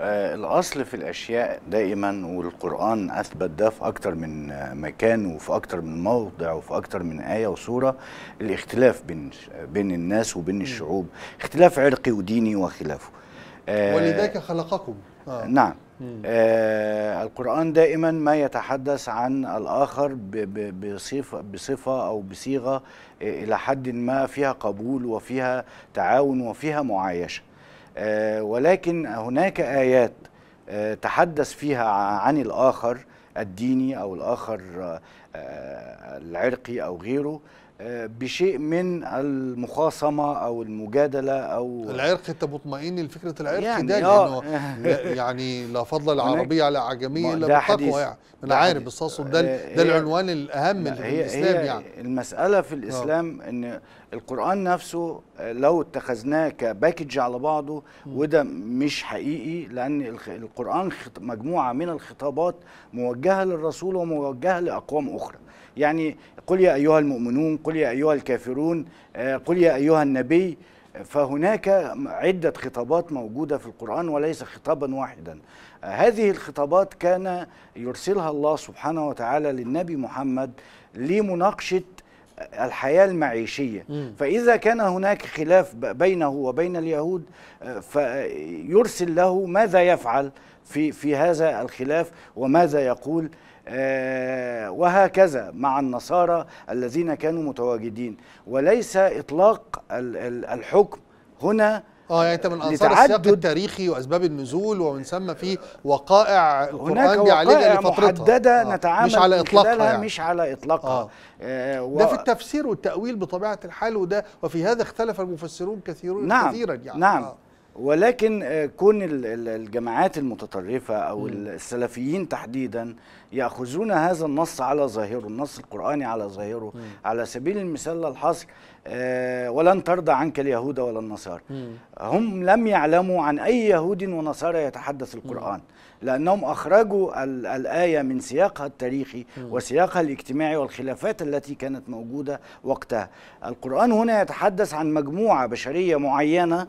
آه، الأصل في الأشياء دائما والقرآن أثبت ده في أكتر من مكان وفي أكتر من موضع وفي أكتر من آية وصورة الاختلاف بين بين الناس وبين الشعوب اختلاف عرقي وديني وخلافه آه، ولذلك خلقكم آه. آه، نعم آه القرآن دائما ما يتحدث عن الآخر بصفة, بصفة أو بصيغة إلى حد ما فيها قبول وفيها تعاون وفيها معايشة آه، ولكن هناك آيات آه، تحدث فيها عن الآخر الديني أو الآخر آه، العرقي أو غيره بشيء من المخاصمه او المجادله او العرق انت مطمئن لفكره العرق يعني ده لانه يعني لا فضل العربيه على عجميه الا بالتقوى يعني انا عارف بس ده ده العنوان الاهم في الاسلام يعني المساله في الاسلام ان القرآن نفسه آه، لو اتخذناه كباكج على بعضه وده مش حقيقي لأن القرآن مجموعة من الخطابات موجهة للرسول وموجهة لأقوام أخرى يعني قل يا أيها المؤمنون قل يا أيها الكافرون آه، قل يا أيها النبي فهناك عدة خطابات موجودة في القرآن وليس خطابا واحدا هذه الخطابات كان يرسلها الله سبحانه وتعالى للنبي محمد لمناقشة الحياة المعيشية م. فإذا كان هناك خلاف بينه وبين اليهود آه، فيرسل له ماذا يفعل في, في هذا الخلاف وماذا يقول آه، وهكذا مع النصارى الذين كانوا متواجدين وليس إطلاق الحكم هنا اه يعني انت من انصار السياق التاريخي واسباب النزول ومن ثم في وقائع القران دي لفترتها محدده آه نتعامل مش على اطلاقها يعني. مش على اطلاقها آه. آه ده في التفسير والتاويل بطبيعه الحال وده وفي هذا اختلف المفسرون كثيرون نعم كثيرا يعني نعم آه. ولكن آه، كون الجماعات المتطرفة أو السلفيين تحديدا يأخذون هذا النص على ظاهره النص القرآني على ظاهره على سبيل المثال الحصر آه، ولن ترضى عنك اليهود ولا النصارى هم لم يعلموا عن أي يهود ونصارى يتحدث القرآن لأنهم أخرجوا الآية من سياقها التاريخي وسياقها الاجتماعي والخلافات التي كانت موجودة وقتها القرآن هنا يتحدث عن مجموعة بشرية معينة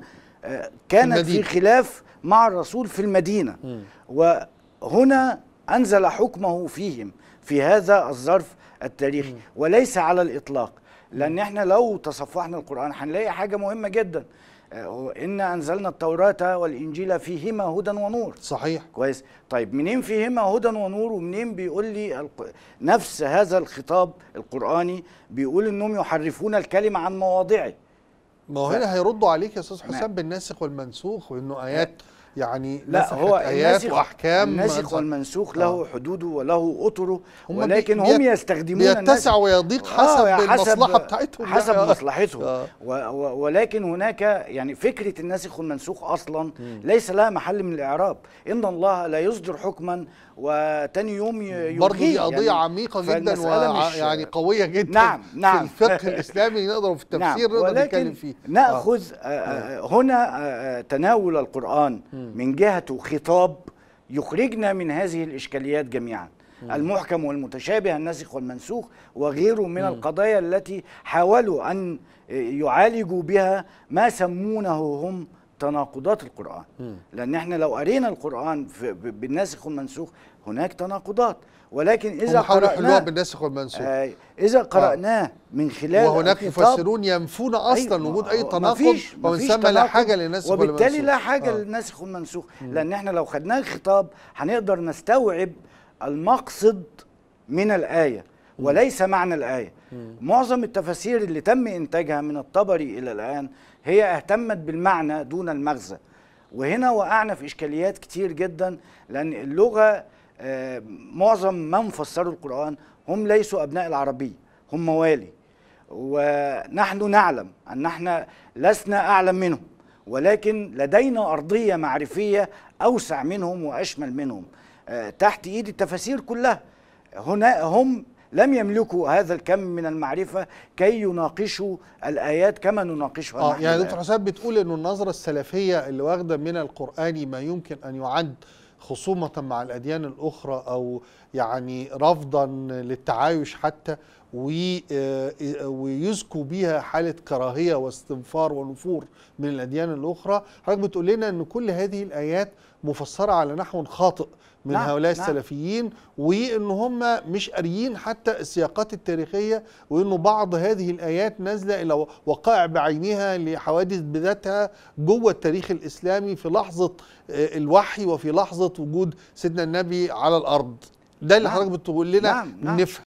كانت في خلاف مع الرسول في المدينة م. وهنا أنزل حكمه فيهم في هذا الظرف التاريخي م. وليس على الإطلاق لأن احنا لو تصفحنا القرآن هنلاقي حاجة مهمة جدا آه، إن أنزلنا التوراة والإنجيل فيهما هدى ونور صحيح كويس طيب منين فيهما هدى ونور ومنين بيقول لي نفس هذا الخطاب القرآني بيقول إنهم يحرفون الكلمة عن مواضعه ما هو هنا هيردوا عليك يا استاذ حسام بالناسخ والمنسوخ وانه ايات يعني لا هو آيات وأحكام الناسخ والمنسوخ له آه. حدوده وله أطره ولكن هم يستخدمون يتسع ويضيق آه، حسب, آه المصلحة بتاعتهم يعني. حسب يعني. مصلحتهم آه. ولكن هناك يعني فكرة الناسخ والمنسوخ أصلا م. ليس لها محل من الإعراب إن الله لا يصدر حكما وتاني يوم يلغيه برضه دي يعني قضية يعني عميقة جدا ويعني قوية جدا نعم نعم في الفقه الإسلامي نقدر في التفسير نعم نقدر نتكلم فيه نأخذ آه. آه،, آه، هنا تناول القرآن م. من جهته خطاب يخرجنا من هذه الإشكاليات جميعا المحكم والمتشابه الناسخ والمنسوخ وغيره من القضايا التي حاولوا أن يعالجوا بها ما سمونه هم تناقضات القرآن م. لأن احنا لو قرينا القرآن بالناسخ والمنسوخ هناك تناقضات ولكن إذا قرأناه بالناسخ والمنسوخ آه إذا آه. قرأناه آه. من خلال وهناك مفسرون ينفون أصلا أيوة وجود أي تناقض ومن ثم لا حاجة للناسخ والمنسوخ وبالتالي لا حاجة آه. للناسخ والمنسوخ لأن احنا لو خدناه الخطاب هنقدر نستوعب المقصد من الآية وليس معنى الآية معظم التفاسير اللي تم إنتاجها من الطبري إلى الآن هي اهتمت بالمعنى دون المغزى وهنا وقعنا في إشكاليات كتير جدا لأن اللغة آه، معظم من فسروا القرآن هم ليسوا أبناء العربية هم موالي ونحن نعلم أن نحن لسنا أعلم منهم ولكن لدينا أرضية معرفية أوسع منهم وأشمل منهم آه، تحت إيد التفاسير كلها هنا هم لم يملكوا هذا الكم من المعرفة كي يناقشوا الآيات كما نناقشها آه يعني دكتور حسام بتقول أن النظرة السلفية اللي واخدة من القرآن ما يمكن أن يعد خصومة مع الأديان الأخرى أو يعني رفضا للتعايش حتى آه، آه، ويزكوا بيها حالة كراهية واستنفار ونفور من الأديان الأخرى حضرتك بتقول لنا أن كل هذه الآيات مفسرة على نحو خاطئ من نعم هؤلاء نعم السلفيين وان هم مش قاريين حتى السياقات التاريخيه وانه بعض هذه الايات نازله الى وقائع بعينها لحوادث بذاتها جوه التاريخ الاسلامي في لحظه آه، الوحي وفي لحظه وجود سيدنا النبي على الارض ده اللي نعم حضرتك بتقول لنا نعم نعم نفهم